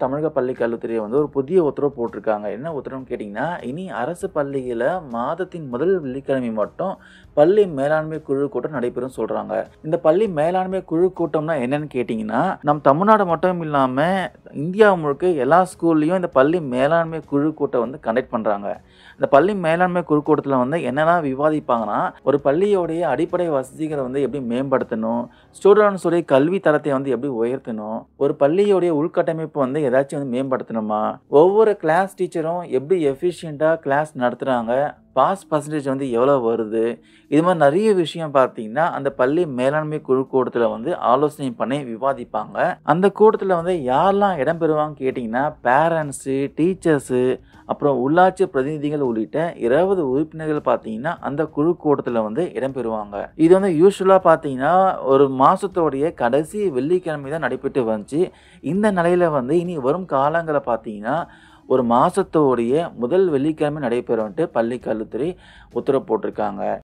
தமிழக பள்ளி கல்வித்துறையை வந்து ஒரு புதிய உத்தரவு போட்டிருக்காங்க என்ன உத்தரவுன்னு கேட்டிங்கன்னா இனி அரசு பள்ளியில் மாதத்தின் முதல் வெள்ளிக்கிழமை மட்டும் பள்ளி மேலாண்மை குழு கூட்டம் நடைபெறும் சொல்கிறாங்க இந்த பள்ளி மேலாண்மை குழு கூட்டம்னா என்னன்னு கேட்டிங்கன்னா நம் தமிழ்நாடு மட்டும் இல்லாமல் இந்தியா முழுக்க எல்லா ஸ்கூல்லையும் இந்த பள்ளி மேலாண்மை குழு கூட்டம் வந்து கண்டக்ட் பண்ணுறாங்க இந்த பள்ளி மேலாண்மை குழு கூட்டத்தில் வந்து என்னென்னா விவாதிப்பாங்கன்னா ஒரு பள்ளியோடைய அடிப்படை வசதிகளை வந்து எப்படி மேம்படுத்தணும் ஸ்டூடெண்ட்ஸுடைய கல்வி தரத்தை வந்து எப்படி உயர்த்தணும் ஒரு பள்ளியோடைய உள்கட்டமைப்பு வந்து ஏதாச்சும் வந்து மேம்படுத்தணுமா ஒவ்வொரு கிளாஸ் டீச்சரும் எப்படி எஃபிஷியண்ட்டாக கிளாஸ் நடத்துகிறாங்க பாஸ் பர்சன்டேஜ் வந்து எவ்வளோ வருது இது மாதிரி நிறைய விஷயம் பார்த்தீங்கன்னா அந்த பள்ளி மேலாண்மை குழு கூட்டத்தில் வந்து ஆலோசனை பண்ணி விவாதிப்பாங்க அந்த கூட்டத்தில் வந்து யாரெல்லாம் இடம்பெறுவாங்க கேட்டிங்கன்னா பேரண்ட்ஸு டீச்சர்ஸு அப்புறம் உள்ளாட்சி பிரதிநிதிகள் உள்ளிட்ட இருபது உறுப்பினர்கள் பார்த்தீங்கன்னா அந்த குழு கூட்டத்தில் வந்து இடம்பெறுவாங்க இது வந்து யூஸ்வலாக பார்த்தீங்கன்னா ஒரு மாதத்தோடைய கடைசி வெள்ளிக்கிழமை தான் நடைபெற்று வந்துச்சு இந்த நிலையில் வந்து இனி வரும் காலங்களை பார்த்தீங்கன்னா ஒரு மாதத்தோடைய முதல் வெள்ளிக்கிழமை நடைபெறன்ட்டு பள்ளி கல்வித்துறை உத்தரவு போட்டிருக்காங்க